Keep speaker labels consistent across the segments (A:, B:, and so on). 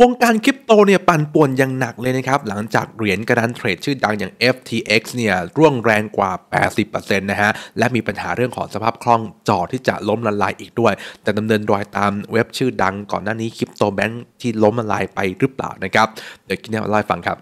A: วงการคริปโตเนี่ยปั่นป่วนอย่างหนักเลยนะครับ หลังจากเหรียญกระดานเทรดชื่อดังอย่าง FTX เนี่ยร่วงแรงกว่า 80%นะฮะและมีปัญหาเรื่องของสภาพคล่องจอที่จะล้มละลายอีกด้วย แต่ดำเนินรอยตามเว็บชื่อดังก่อนหน้านี้คริปโตแบงค์ที่ล้มละลายไปหรือเปล่านะครับ เดี๋ยวกินเนี่ยเล่าให้ฟังครับ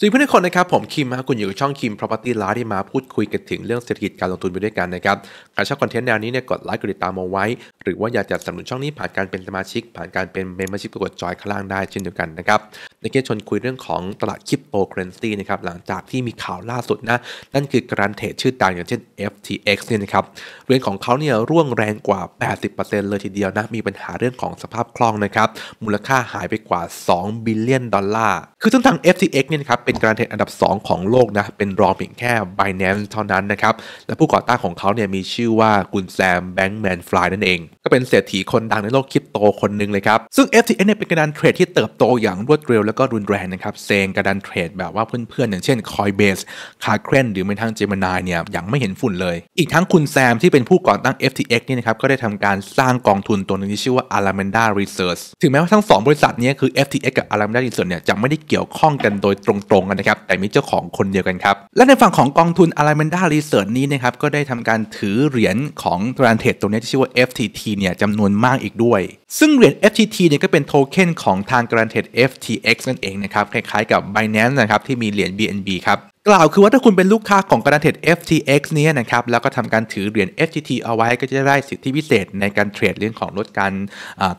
A: สวัสดีเพื่อนทุกคนนะครับผมคิมฮะคุณอยู่กับช่องคิม Property ล้าที่มาพูดคุยกันถึงเรื่องเศรษฐกิจการลงทุนไปด้วยกันนะครับใครชอบคอนเทนต์แนวนี้เนี่ยกดไลค์กดติดตามเอาไว้ หรือว่าอยากจะสนับสนุนช่องนี้ผ่านการเป็นสมาชิก ผ่านการเป็นเมมเบอร์ชิพกดจอยข้างล่างได้เช่นเดียวกันนะครับในเกชนคุยเรื่องของตลาดคริปโตเคอเรนซีนะครับหลังจากที่มีข่าวล่าสุดนะนั่นคือการเทรดชื่อดังอย่างเช่น FTX เนี่ยนะครับเรื่องของเขาเนี่ยร่วงแรงกว่า 80%เลยทีเดียวนะมีปัญหาเรื่องของสภาพคล่องนะครับมูลค่าหายไปกว่า 2 บิลเลียนดอลลาร์คือั้งทาง FTX เนี่ยนะครับเป็นการเทรดอันดับ 2 ของโลกนะ เป็นรองเพียงแค่ Binance เท่านั้นนะครับ และผู้ก่อตั้งของเขาเนี่ยมีชื่อว่ากุนแซมแบงก์แมนฟลายนั่นเอง ก็เป็นเศรษฐีคนดังในโลกคริปโตคนหนึ่งเลยครับ ซึ่ง FTX เนี่ยเป็นการเทรดที่เติบโตอย่างรวดเร็วแล้วก็รุนแรงนะครับเซงการันเทรดแบบว่าเพื่อน ๆ อย่างเช่น Coinbase คาเครนหรือแม้ทั้ง Gemini เนี่ยยังไม่เห็นฝุ่นเลย อีกทั้งคุณแซมที่เป็นผู้ก่อตั้ง FTX นี่นะครับก็ได้ทำการสร้างกองทุนตัวหนึ่งที่ชื่อว่า Alameda Research ถึงแม้ว่าทั้ง2บริษัทนี้คือ FTX กับ Alameda Research เนี่ยจะไม่ได้เกี่ยวข้องกันโดยตรงงกันนะครับ แต่มีเจ้าของคนเดียวกันครับ และในฝั่งของกองทุน Alameda Research นี้นะครับ ก็ได้ทำการถือเหรียญของตราเทรดตัวนี้ที่ชื่อว่า FTT เนี่ยจำนวนมากอีกด้วย ซึ่งเหรียญ FTT เนี่ยก็เป็นโทเค็นของทางตราเทรด FTX นั่นเองนะครับ คล้ายๆกับ Binance นะครับ ที่มีเหรียญ BNB ครับกล่าวคือว่าถ้าคุณเป็นลูกค้าของกรานเทรด FTX เนี่ยนะครับแล้วก็ทำการถือเหรียญ FTT เอาไว้ก็จะได้สิทธิพิเศษในการเทรดเรื่องของลดการ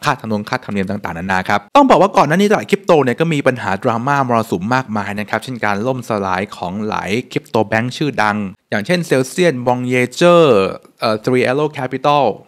A: ค่าธรรมนงค่าธรรมเนียมต่างๆนานาครับต้องบอกว่าก่อนหน้านี้ตลาดคริปโตเนี่ยก็มีปัญหาดราม่ามรสุมมากมายนะครับ เช่นการล่มสลายของหลายคริปโตแบงค์ชื่อดัง อย่างเช่นเซลเซียนบองเยเจอร์เอ่อทรีเอลโล o w c a p i t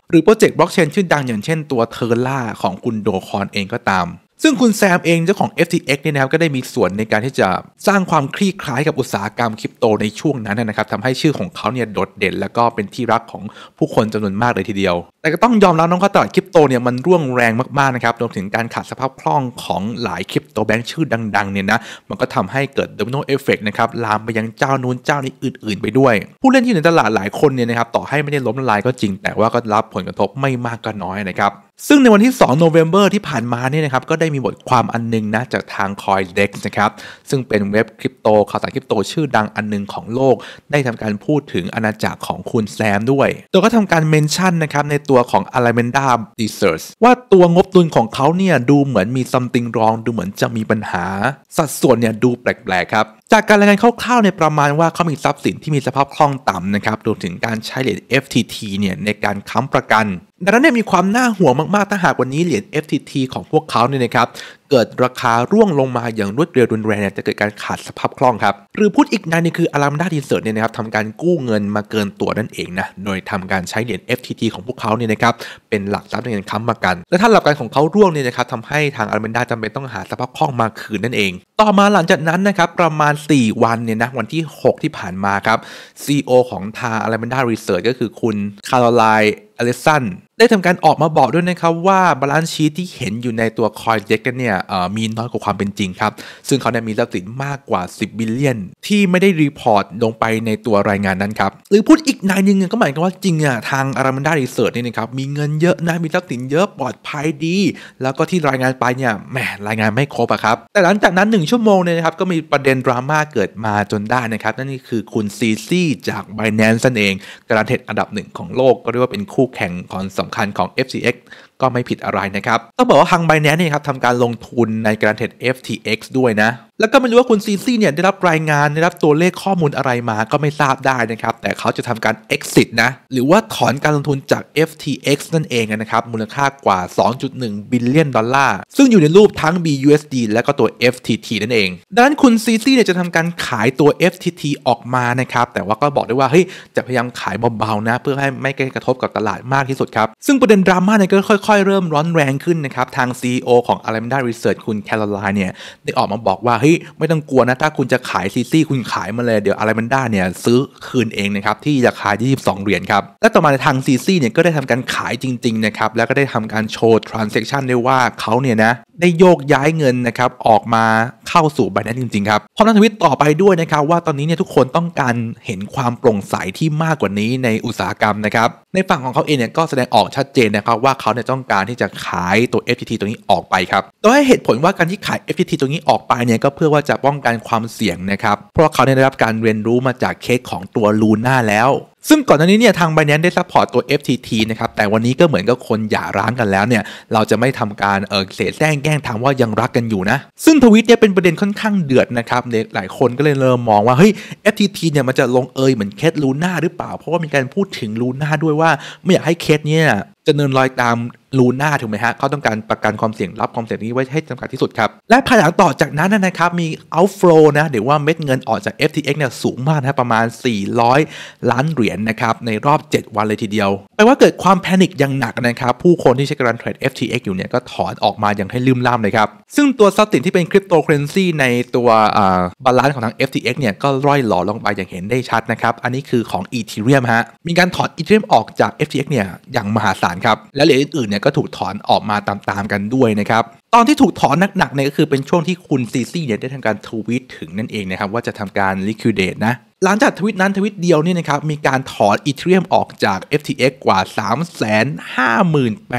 A: หรือโปรเจกต์บล็อกเชนชื่อดังอย่างเช่นตัวเทอร์ล่าของคุณโดคอนเองก็ตามซึ่งคุณแซมเองเจ้าของ FTX เนี่ยนะครับก็ได้มีส่วนในการที่จะสร้างความคลี่คลายกับอุตสาหกรรมคริปโตในช่วงนั้นนะครับทำให้ชื่อของเขาเนี่ยโดดเด่น แล้วก็เป็นที่รักของผู้คนจำนวนมากเลยทีเดียว แต่ก็ต้องยอมรับน้องว่าตลาดคริปโตเนี่ยมันร่วงแรงมากๆนะครับรวมถึงการขาดสภาพคล่องของหลายคริปโตแบงค์ชื่อดังๆเนี่ยนะมันก็ทำให้เกิดโดมิโนเอฟเฟกต์นะครับลามไปยังเจ้านู้นเจ้านี้อื่น ๆ ไปด้วยผู้เล่นที่อยู่ในตลาดหลายคนเนี่ยนะครับต่อให้ไม่ได้ล้มละลายก็จริง แต่ว่าก็รับผลกระทบไม่มากก็น้อยนะครับซึ่งในวันที่2โนเวม ber ที่ผ่านมาเนี่ยนะครับก็ได้มีบทความอันนึงนะจากทาง Coindex นะครับซึ่งเป็นเว็บคริปโตข่าวสารคริปโตชื่อดังอันนึงของโลก ได้ทำการพูดถึงอาณาจักรของคุณแซมด้วย โดยก็ทำการเมนชั่นนะครับในตัวของ a l a m e n d a Research ว่าตัวงบดุลของเขาเนี่ยดูเหมือนมีซัมติงรองดูเหมือนจะมีปัญหา สัดส่วนเนี่ยดูแปลกๆครับจากการรายงานคร่าวๆในประมาณว่าเขามีทรัพย์สินที่มีสภาพคล่องต่ำนะครับรวมถึงการใช้เหรียญ FTT เนี่ยในการค้ำประกันดังนั้นเนี่ยมีความน่าห่วงมากๆ ถ้าหากวันนี้เหรียญ FTT ของพวกเขาเนี่ยนะครับ เกิดราคาร่วงลงมาอย่างรวดเร็วรุนแรงเนี่ยจะเกิดการขาดสภาพคล่องครับ หรือพูดอีกนายนี่คืออารามดาดีเซอร์เนี่ยนะครับทำการกู้เงินมาเกินตัวนั่นเองนะ โดยทำการใช้เหรียญ FTT ของพวกเขาเนี่ยนะครับ เป็นหลักทรัพย์ในการค้ำประกัน และถ้าหลักการของเขาร่วงเนี่ยนะครับทำให้ทางอารามดาจำเป็นต้องหาสภาพคล่องมาคืนนั่นเอง ต่อมาหลังจากนั้นนะครับประมาณ 4 วันเนี่ยนะวันที่ 6 ที่ผ่านมาครับ CEO ของทางอารามดารีเซอร์ก็คือคุณคาร์ลไลอเลสันได้ทำการออกมาบอกด้วยนะครับว่าบาลานซ์ชีที่เห็นอยู่ในตัวคอยเจ็กกันเนี่ยมีน้อยกว่าความเป็นจริงครับ ซึ่งเขาได้มีทรัพย์สินมากกว่า 10บิลเลียนที่ไม่ได้รีพอร์ตลงไปในตัวรายงานนั้นครับ หรือพูดอีกนายนึงก็หมายความว่าจริงอ่ะทางอารามันดารีเสิร์ชนี่นะครับมีเงินเยอะนะมีทรัพย์สินเยอะปลอดภัยดี แล้วก็ที่รายงานไปเนี่ยแหมรายงานไม่ครบอะครับแต่หลังจากนั้น1ชั่วโมงเนี่ยนะครับก็มีประเด็นดราม่าเกิดมาจนได้นะครับนั่นคือคุณซีซี่จากไบแนนซ์นั่นเองการเทรดอันดับหนึ่งของโลกก็เรียกว่าเป็นคู่แข่งของสำคัญของ FCX ก็ไม่ผิดอะไรนะครับต้องบอกว่าทางไบแนนเนี่ยครับทำการลงทุนในการเทรด FTX ด้วยนะ แล้วก็ไม่รู้ว่าคุณซีซี่เนี่ยได้รับรายงานได้รับตัวเลขข้อมูลอะไรมาก็ไม่ทราบได้นะครับ แต่เขาจะทำการ exit นะ หรือว่าถอนการลงทุนจาก FTX นั่นเองนะครับ มูลค่ากว่า 2.1 บิลเลียนดอลลาร์ ซึ่งอยู่ในรูปทั้ง BUSD และก็ตัว FTT นั่นเองดังนั้นคุณซีซี่เนี่ยจะทำการขายตัว FTT ออกมานะครับแต่ว่าก็บอกได้ว่าเฮ้ยจะพยายามขายเบาๆนะเพื่อให้ไม่กระทบกับตลาดมากที่สุดครับซึ่งประเด็นดราม่าเนี่ยก็ค่อย่อยๆเริ่มร้อนแรงขึ้นนะครับทาง CEO ของ a l a m d a Research คุณแคลรไลน์เนี่ยได้ออกมาบอกว่าเฮ้ยไม่ต้องกลัวนะถ้าคุณจะขายซีซี่คุณขายมาเลยเดี๋ยว a l a m d a เนี่ยซื้อคืนเองนะครับที่ราคา 22 เหรียญครับและต่อมาทางซีซี่เนี่ยก็ได้ทำการขายจริงๆนะครับแล้วก็ได้ทำการโชว์ t r a n ซ a คชันได้ว่าเขาเนี่ยนะได้โยกย้ายเงินนะครับออกมาเข้าสู่บ i n a n จริงๆครับพร้อมทั้งทวิตต่อไปด้วยนะครับว่าตอนนี้เนี่ยทุกคนต้องการเห็นความโปร่งใสที่มากกว่านี้ในอุตสาหกรรมนะครับในฝั่งของเขาเองเนี่ยก็แสดงออกชัดเจนนะครับว่าเขาเนี่ยต้ององการที่จะขายตัว FTT ตัวนี้ออกไปครับ โดยให้เหตุผลว่าการที่ขาย FTT ตัวนี้ออกไปเนี่ย ก็เพื่อว่าจะป้องกันความเสี่ยงนะครับ เพราะเขาได้รับการเรียนรู้มาจากเคสของตัวลูน่าแล้วซึ่งก่อนหน้านี้เนี่ยทางบ i n a n c e ได้ซัพพอร์ตตัว FTT นะครับ แต่วันนี้ก็เหมือนกับคนหย่าร้างกันแล้วเนี่ย เราจะไม่ทำการเออเสแสร้งแกล้งทางว่ายังรักกันอยู่นะ ซึ่งทวิตเนี่ยเป็นประเด็นค่อนข้างเดือดนะครับหลายคนก็เลยเริ่มมองว่า เฮ้ย FTT เนี่ยมันจะลงเอยเหมือนเคสลูน่าหรือเปล่า เพราะว่ามีการพูดถึงลูน่าด้วยว่าไม่อยากให้เคสเนี่ยจะเนินลอยตามลูน่าถูกไหมฮะ เขาต้องการประกันความเสี่ยงรับความเสี่ยงนี้ไว้ให้จำกัดที่สุดครับ และภายหลังต่อจากนั้นนะครับ มี outflow นะี๋ยวว่าเม็ดเงินออกจาก FTX เนี่ยสูงมากนะประมาณ400ล้านเหรียญยญนะครับ ในรอบ 7 วันเลยทีเดียว แปลว่าเกิดความแพนิคอย่างหนักนะครับ ผู้คนที่ใช้การเทรด FTX อยู่เนี่ย ก็ถอนออกมาอย่างให้ลืมล่ามเลยครับ ซึ่งตัวทรัพย์สินที่เป็นคริปโตเคอเรนซีในตัวบาลานซ์ของทาง FTX เนี่ย ก็ร่อยหล่อลงไปอย่างเห็นได้ชัดนะครับ อันนี้คือของ Ethereum ฮะ มีการถอนอ t h เรียมออกจาก FTX เนี่ย อย่างมหาศาลครับ และเหรียญอื่นๆ เนี่ยก็ถูกถอนออกมาตามๆกันด้วยนะครับตอนที่ถูกถอนหนักๆเนี่ยก็คือเป็นช่วงที่คุณซีซี่เนี่ยได้ทำการทวิตถึงนั่นเองนะครับว่าจะทำการลิควิดเดตนะ หลังจากทวิตนั้นทวิตเดียวนี่นะครับ มีการถอนอีเทเรียมออกจาก FTX กว่า 3 5 8 0 0 0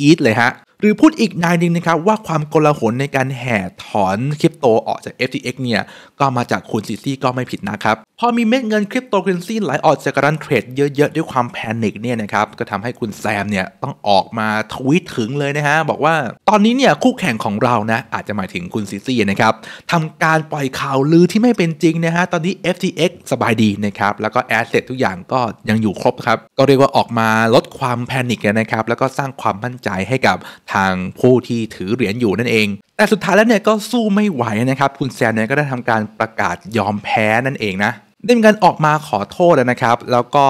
A: อีทเลยฮะหรือพูดอีกนายหนึ่งนะครับว่าความโกลาหลในการแห่ถอนคริปโตออกจาก FTX เนี่ยก็มาจากคุณซิซี่ก็ไม่ผิดนะครับ พอมีเม็ดเงินคริปโตเคอเรนซีไหลออกจากการเทรดเยอะๆด้วยความแพนิคเนี่ยนะครับก็ทำให้คุณแซมเนี่ยต้องออกมาทวิตถึงเลยนะฮะ บอกว่าตอนนี้เนี่ยคู่แข่งของเรานะอาจจะหมายถึงคุณซิซี่นะครับทำการปล่อยข่าวลือที่ไม่เป็นจริงนะฮะตอนนี้ FTX สบายดีนะครับแล้วก็แอสเซททุกอย่างก็ยังอยู่ครบครับก็เรียกว่าออกมาลดความแพนิคนะครับแล้วก็สร้างความมั่นใจให้กับทางผู้ที่ถือเหรียญอยู่นั่นเอง แต่สุดท้ายแล้วเนี่ยก็สู้ไม่ไหวนะครับ คุณแซนเนี่ยก็ได้ทำการประกาศยอมแพ้นั่นเองนะได้มีการออกมาขอโทษแล้วนะครับ แล้วก็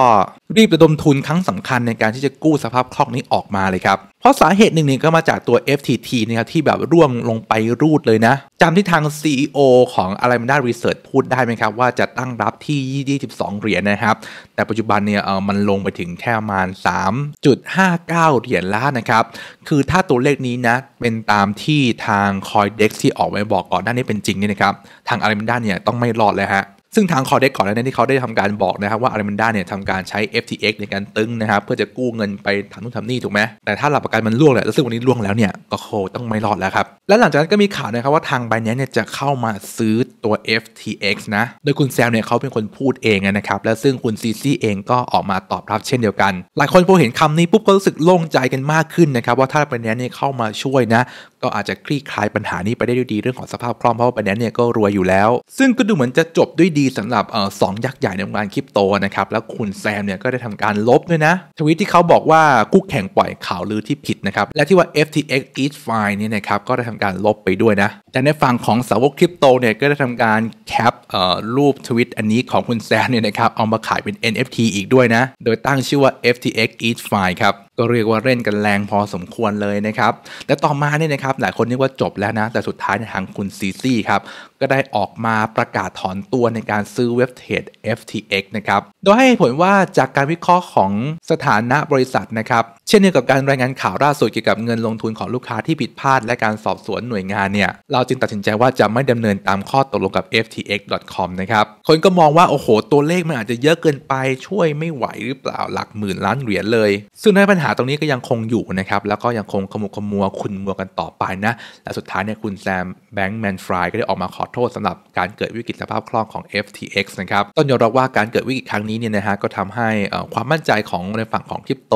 A: รีบระดมทุนครั้งสำคัญในการที่จะกู้สภาพคล่องนี้ออกมาเลยครับ เพราะสาเหตุหนึ่งๆนี่ก็มาจากตัว FTT นะครับที่แบบร่วงลงไปรูดเลยนะ จำที่ทาง CEO ของ a l i m e n d a Research พูดได้ไหมครับว่าจะตั้งรับที่ 22 เหรียญนะครับ แต่ปัจจุบันเนี่ยเออมันลงไปถึงแค่ประมาณ 3.59 เหรียญล้านนะครับ คือถ้าตัวเลขนี้นะ เป็นตามที่ทาง Coindex ที่ออกไว้บอกก่อนหน้านี้เป็นจริงนี่นะครับ ทาง a l i m e n d a เนี่ยต้องไม่รอดเลยฮะซึ่งทางคอเด็กก่อนหน้านี้ที่เขาได้ทำการบอกนะครับว่าอาริมันด้าเนี่ยทำการใช้ FTX ในการตึงนะครับเพื่อจะกู้เงินไปทำนู่นทำนี่ถูกไหม แต่ถ้าหลักประกันมันล่วงแหละแล้วซึ่งวันนี้ล่วงแล้วเนี่ยก็โคต้องไม่รอดแล้วครับและหลังจากนั้นก็มีข่าวนะครับว่าทางไบแนนเนี่ยจะเข้ามาซื้อตัว FTX นะโดยคุณแซมเนี่ยเขาเป็นคนพูดเองนะครับ และซึ่งคุณซีซีเองก็ออกมาตอบรับเช่นเดียวกันหลายคนพอเห็นคำนี้ปุ๊บก็รู้สึกโล่งใจกันมากขึ้นนะครับว่าถ้าไบแนนเนี่ยเข้ามาช่วยนะก็อาจจะคลี่คลายปัญหานี้ไปได้ด้วยดีเรื่องของสภาพคล่องเพราะว่าบันแนเนี่ยก็รวยอยู่แล้ว ซึ่งก็ดูเหมือนจะจบด้วยดีสำหรับออสองยักษ์ใหญ่ในวงการคริปโตนะครับแล้วคุณแซมเนี่ยก็ได้ทำการลบด้วยนะทวิตที่เขาบอกว่าคู่แข่งปล่อยข่าวลือที่ผิดนะครับ และที่ว่า FTX is fine เนี่ยนะครับก็ได้ทำการลบไปด้วยนะ แต่ในฝั่งของสาวกคริปโตเนี่ยก็ได้ทำการแคปรูปทวิตอันนี้ของคุณแซมเนี่ยนะครับเอามาขายเป็น NFT อีกด้วยนะ โดยตั้งชื่อว่า FTX is fine ครับก็เรียกว่าเล่นกันแรงพอสมควรเลยนะครับ และต่อมาเนี่ยนะครับหลายคนนึกว่าจบแล้วนะ แต่สุดท้ายทางคุณซีซี่ครับ ก็ได้ออกมาประกาศถอนตัวในการซื้อเว็บเทรด FTX นะครับโดยให้ผลว่าจากการวิเคราะห์ของสถานะบริษัทนะครับเช่นเดียวกับการรายงานข่าวล่าสุดเกี่ยวกับเงินลงทุนของลูกค้าที่ผิดพลาด และการสอบสวนหน่วยงานเนี่ยเราจึงตัดสินใจว่าจะไม่ดำเนินตามข้อตกลงกับ FTX.com นะครับคนก็มองว่าโอ้โหตัวเลขมันอาจจะเยอะเกินไปช่วยไม่ไหวหรือเปล่าหลักหมื่นล้านเหรียญเลยซึ่งในปัญหาาตรงนี้ก็ยังคงอยู่นะครับ แล้วก็ยังคงขมุกขมัวคุณมัวกันต่อไปนะและสุดท้ายเนี่ยคุณแซมแบงก์แมนฟรายก็ได้ออกมาขอโทษสำหรับการเกิดวิกฤตสภาพคล่องของ FTX นะครับต้องยอมรับว่าการเกิดวิกฤตครั้งนี้เนี่ยนะฮะ ก็ทำให้ความมั่นใจของในฝั่งของคริปโต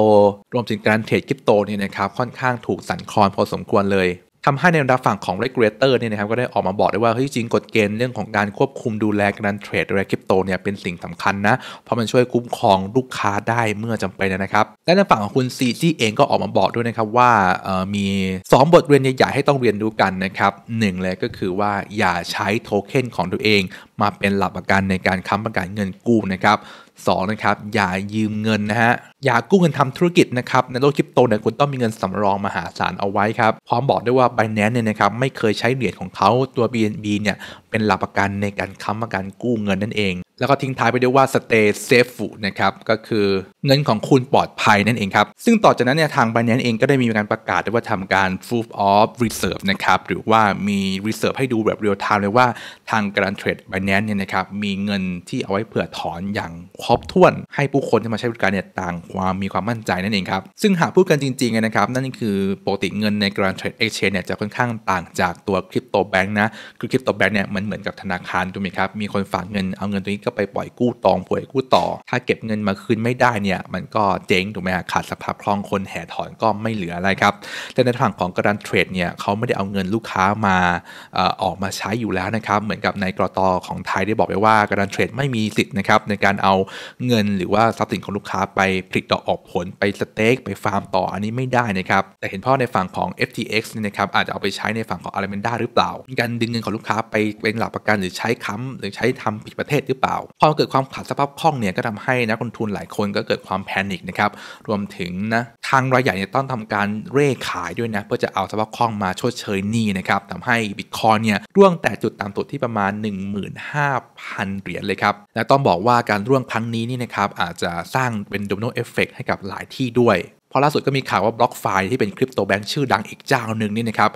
A: รวมถึงการเทรดคริปโตเนี่ยนะครับค่อนข้างถูกสั่นคลอนพอสมควรเลยทำให้ในระดับฝั่งของ regulator เนี่ยนะครับก็ได้ออกมาบอกได้ว่าเฮ้ยจริงกฎเกณฑ์เรื่องของการควบคุมดูแลการเทรดแลคริปโตเนี่ยเป็นสิ่งสำคัญนะ เพราะมันช่วยคุ้มครองลูกค้าได้เมื่อจำเป็นนะครับ และในฝั่งของคุณซีจี้เองก็ออกมาบอกด้วยนะครับว่ามี2 บทเรียนใหญ่ ๆให้ต้องเรียนรู้กันนะครับหนึ่งเลยก็คือว่าอย่าใช้โทเค็นของตัวเองมาเป็นหลักประกันในการค้ำประกันเงินกู้นะครับ2นะครับอย่ายืมเงินนะฮะอย่ากู้เงินทำธุรกิจนะครับในโลกคริปโตเนี่ยคุณต้องมีเงินสำรองมหาศาลเอาไว้ครับพร้อมบอกด้วยว่า b i แ a n c e เนี่ยนะครับไม่เคยใช้เหรียญของเขาตัว BNB เนี่ยเป็นหลักประกันในการค้ำประกันกู้เงินนั่นเองแล้วก็ทิ้งท้ายไปด้วยว่า stay safe นะครับ ก็คือเงินของคุณปลอดภัยนั่นเองครับ ซึ่งต่อจากนั้นเนี่ยทาง Binance เองก็ได้มีการประกาศว่าทำการ proof of reserve นะครับ หรือว่ามี reserve ให้ดูแบบ real time เลยว่าทางการเทรด Binance เนี่ยนะครับ มีเงินที่เอาไว้เผื่อถอนอย่างครบถ้วน ให้ผู้คนที่มาใช้บริการเนี่ยต่างความมีความมั่นใจนั่นเองครับซึ่งหากพูดกันจริง ๆนะครับนั่นคือปกติเงินในการเทรด exchange เนี่ยจะค่อนข้างต่างจากตัวคริปโตแบงค์นะคือคริปโตแบงค์เนี่ยมันเหมือนกับธนาคารถูกไหมครับมีคนฝากเงินเอาเงินตัวนี้ก็ไปปล่อยกู้ตองป่วยกู้ต่อ ถ้าเก็บเงินมาคืนไม่ได้เนี่ยมันก็เจ๊งถูกไหมขาดสภาพคล่องคนแห่ถอนก็ไม่เหลืออะไรครับ แต่ในฝั่งของการันเทรดเนี่ยเขาไม่ได้เอาเงินลูกค้ามาออกมาใช้อยู่แล้วนะครับ เหมือนกับในกรอตอของไทยได้บอกไว้ว่าการันเทรดไม่มีสิทธิ์นะครับในการเอาเงินหรือว่าทรัพย์สินของลูกค้าไปผลิตดอกออกผลไปสเต็กไปฟาร์มต่ออันนี้ไม่ได้นะครับ แต่เห็นพ่อในฝั่งของ FTX นี่นะครับอาจจะเอาไปใช้ในฝั่งของอร l a m น n ดาหรือเปล่า มีการดึงเงินของลูกค้าไปเป็นหลักประกันหรือใช้ค้ำหรือใช้ทำผิดประเทศหรือเปล่าาพอเกิดความขาดสภาพคล่องเนี่ยก็ทำให้นักลงทุนหลายคนก็เกิดความแพนิคนะครับรวมถึงนะทางรายใหญ่เนี่ยต้องทำการเร่ขายด้วยนะเพื่อจะเอาสภาพคล่องมาชดเชยหนี้นะครับทำให้บิตคอยเนี่ยร่วงแต่จุดต่ำสุดที่ประมาณ 15,000 เหรียญเลยครับและต้องบอกว่าการร่วงครั้งนี้นี่นะครับอาจจะสร้างเป็นโดมิโนเอฟเฟกให้กับหลายที่ด้วยพราะล่าสุดก็มีข่าวว่าบล็อกไฟที่เป็นคริปโตแบงค์ชื่อดังอีกเจ้าหนึ่งนี่นะครับ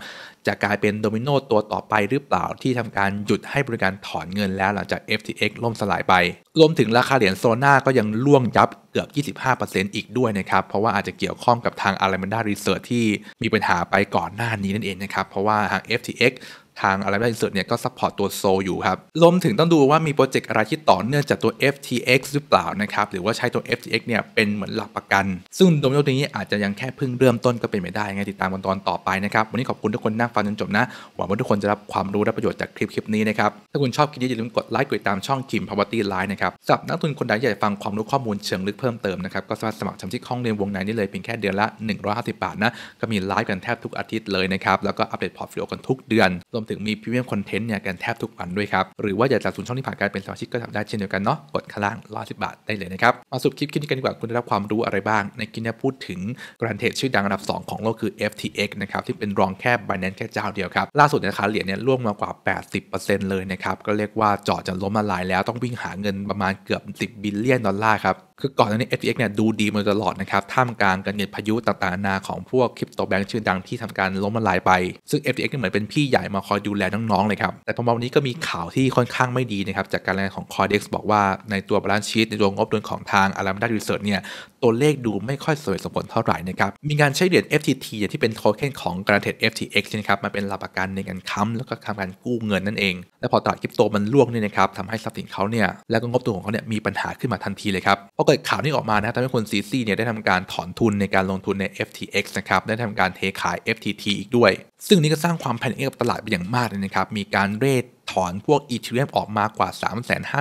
A: จะกลายเป็นโดมิโนตัวต่อไปหรือเปล่า ที่ทำการหยุดให้บริการถอนเงินแล้วหลังจาก FTX ล่มสลายไป รวมถึงราคาเหรียญโซน่าก็ยังล่วงยับเกือบ 25%อีกด้วยนะครับ เพราะว่าอาจจะเกี่ยวข้องกับทาง a l a m e n d a Research ที่มีปัญหาไปก่อนหน้านี้นั่นเองนะครับ เพราะว่าทาง FTX ทางอะไรได้สุดเนี่ยก็ซัพพอร์ตตัวโซอยู่ครับรวมถึงต้องดูว่ามีโปรเจกต์อะไรที่ต่อเนื่องจากตัว FTX หรือเปล่านะครับ หรือว่าใช้ตัว FTX เนี่ยเป็นเหมือนหลักประกัน ซึ่งมตรงนี้อาจจะยังแค่เพิ่งเริ่มต้นก็เป็นไปได้ไงติดตามกันตอนต่อไปนะครับ วันนี้ขอบคุณทุกคนนั่งฟังจนจบนะ หวังว่าทุกคนจะรับความรู้และประโยชน์จากคลิปคลิปนี้นะครับ ถ้าคุณชอบคลิปนี้อย่าลืมกดไลค์กดตามช่องคิมพาวเวอร์ตี้ไลน์นะครับสำหรับนักทุนคนใดอยากฟังความรู้ข้อมูลเชิงลึกเพิ่มเติมนะครับก็สามารถสมัครชมที่ห้องเรียนวงในนี้เลยเพียงแค่เดือนละ150บาทนะก็มีไลฟ์กันแทบทุกอาทิตย์เลยนะครับแล้วก็อัปเดตพอร์ตฟิกันทุกเดือนรวมถึงมีพรีเมียมคอนเทนต์เนี่ยกันแทบทุกวันด้วยครับ หรือว่าอยากจะสนช่องที่ผ่านการเป็นสมาชิกก็ทำได้เช่นเดียวกันเนาะกดข้างล่างร้อยสิบาทได้เลยนะครับ มาสุดคลิปคลิปนี้กันดีกว่าคุณได้รับความรู้อะไรบ้าง ในคลิปนี้พูดถึงกรันเทดชื่อดังอันดับ 2 ของโลกคือ FTX นะครับ ที่เป็นรองแค่บ i นแนนแค่เจ้าเดียวครับล่าสุดนะครับเหรียญเนี่ยร่วงมากว่า80%เลยนะครับก็เรียกว่าจอดจะล้มละลายแล้วต้องวิ่งหาเงินประมาณเกือบ 10 บิลเลียนดอลลาร์ครับคือก่อนหน้านี้ FTX เนี่ยดูดีมาตลอดนะครับท่ามกลางการเหยนดพายุต่างๆนาของพวกคริปโตแบงค์ชื่อดังที่ทำการล้มละลายไป ซึ่ง FTX เหมือนเป็นพี่ใหญ่มาคอยดูแลน้อง ๆ เลยครับ แต่พอมาวันนี้ก็มีข่าวที่ค่อนข้างไม่ดีนะครับจากการรายงานของ Coindex บอกว่าในตัวบาลานซ์ชีตในตัวงบดุลของทาง Alameda Research เนี่ย ตัวเลขดูไม่ค่อยสวยสมผลเท่าไหร่นะครับมีการใช้เหรียญ FTT ที่เป็นโทเค็นของกร a เท e ด FTX นะครับมาเป็นหลักประกันในการค้ำแล้วก็ทำการกู้เงินนั่นเองและพอตลาดคริปโตมันล่วงเนี่ยนะครับทำให้ทรัพย์สินเขาเนี่ยแล้วก็งบตัวของเขาเนี่ยมีปัญหาขึ้นมาทันทีเลยครับเกิดข่าวนี้ออกมานะทำให้คนซีซีเนี่ยได้ทำการถอนทุนในการลงทุนใน FTX นะครับ ได้ทำการเทขาย FTT อีกด้วย ซึ่งนี่ก็สร้างความแพนิคกับตลาดเป็นอย่างมากเลยนะครับ มีการเรทถอนพวกอีเทเรียมออกมากว่า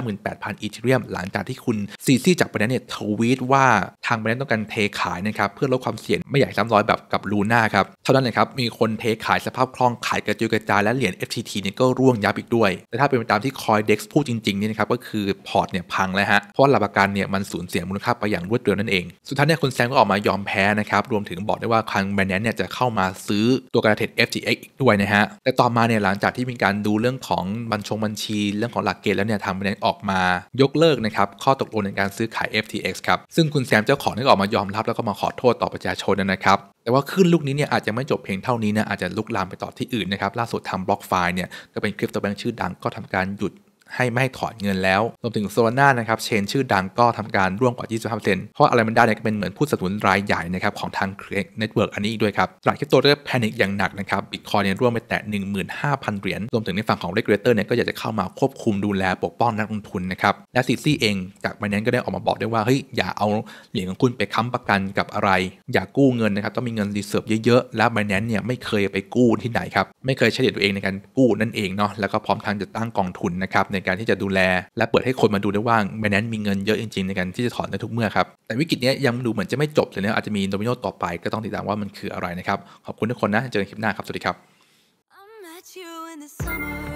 A: 358,000อีเทเรียม หลังจากที่คุณซีซี่จากบันเนี่ยทวีตว่าทางบปน้นตต้องการเทขายนะครับเพื่อลดความเสี่ยงไม่อยากซ้ำรอยแบบกับลูน่าครับเท่านั้นเลยครับมีคนเทขายสภาพคล่องขายกระจุยกระจายและเหรียญ FTT เนี่ยก็ร่วงยับอีกด้วย แต่ถ้าเป็นไปตามที่คอยเด็กพูดจริงๆนี่นะครับก็คือพอร์ตเนี่ยพังเลยฮะเพราะหลักประกันเนี่ยมันสูญเสียมูลค่าไปอย่างรวดเร็วนั่นเอง สุดท้ายเนี่ยคุณแซมก็ออกมายอมแพ้นะครับรวมถึงบอกได้ว่าทางแบนั้์เนี่ยจะเข้ามาซื้อตัวกระเทด FTX อีกด้วยนะฮะแต่ต่อมาเนี่ยหลังจากที่มีการดูเรื่องของบัญชงบัญชีเรื่องของหลักเกณฑ์แล้วเนี่ยทางบริษัทออกมา ยกเลิกนะครับ ข้อตกลงในการซื้อขาย FTX ครับ ซึ่งคุณแซมเจ้าของได้ออกมายอมรับ แล้วก็มาขอโทษต่อประชาชนนะครับ แต่ว่าคลื่นลูกนี้เนี่ย อาจจะไม่จบเพียงเท่านี้นะ อาจจะลุกลามไปต่อที่อื่นนะครับ ล่าสุดทำบล็อกไฟเนี่ย ก็เป็นคริปโตแบงค์ชื่อดังก็ทำการหยุดให้ไม่ให้ถอนเงินแล้วรวมถึงโซลาร่านะครับ เชนชื่อดังก็ทำการร่วงกว่า 25%เพราะอะไรมันได้เนี่ยเป็นเหมือนผู้สนับสนุนรายใหญ่นะครับของทางเครือเน็ตเวิร์กอันนี้ด้วยครับ ตลาดคริปโตเริ่มแพนิคอย่างหนักนะครับบิตคอยเนี่ยร่วงไปแตะ15,000 เหรียญ รวมถึงในฝั่งของเรกเลเตอร์เนี่ยก็อยากจะเข้ามาควบคุมดูแลปกป้องนักลงทุนนะครับ และซีซีเอง จากไนแนนก็ได้ออกมาบอกได้ว่าเฮ้ยอย่าเอาเหรียญของคุณไปค้ำประกันกับอะไร อย่ากู้เงินนะครับต้องมีเงินรีเซิร์ฟเยอะๆ และไนแนนเนี่ยไม่เคยไปกู้ที่ไหนครับไม่เคยใช้เดตัวเองในการกู้นั่นเองเนาะแล้วก็พร้อมทางจะตั้งกองทุนนะครับในการที่จะดูแลและเปิดให้คนมาดูได้ว่าแมนน้น มีเงินเยอะจริง ๆ ในการที่จะถอนได้ทุกเมื่อครับ แต่วิกฤตนี้ยังดูเหมือนจะไม่จบเลยนะอาจจะมีโดมิโนต่อไปก็ต้องติดตามว่ามันคืออะไรนะครับ ขอบคุณทุกคนนะเจอกันคลิปหน้าครับสวัสดีครับ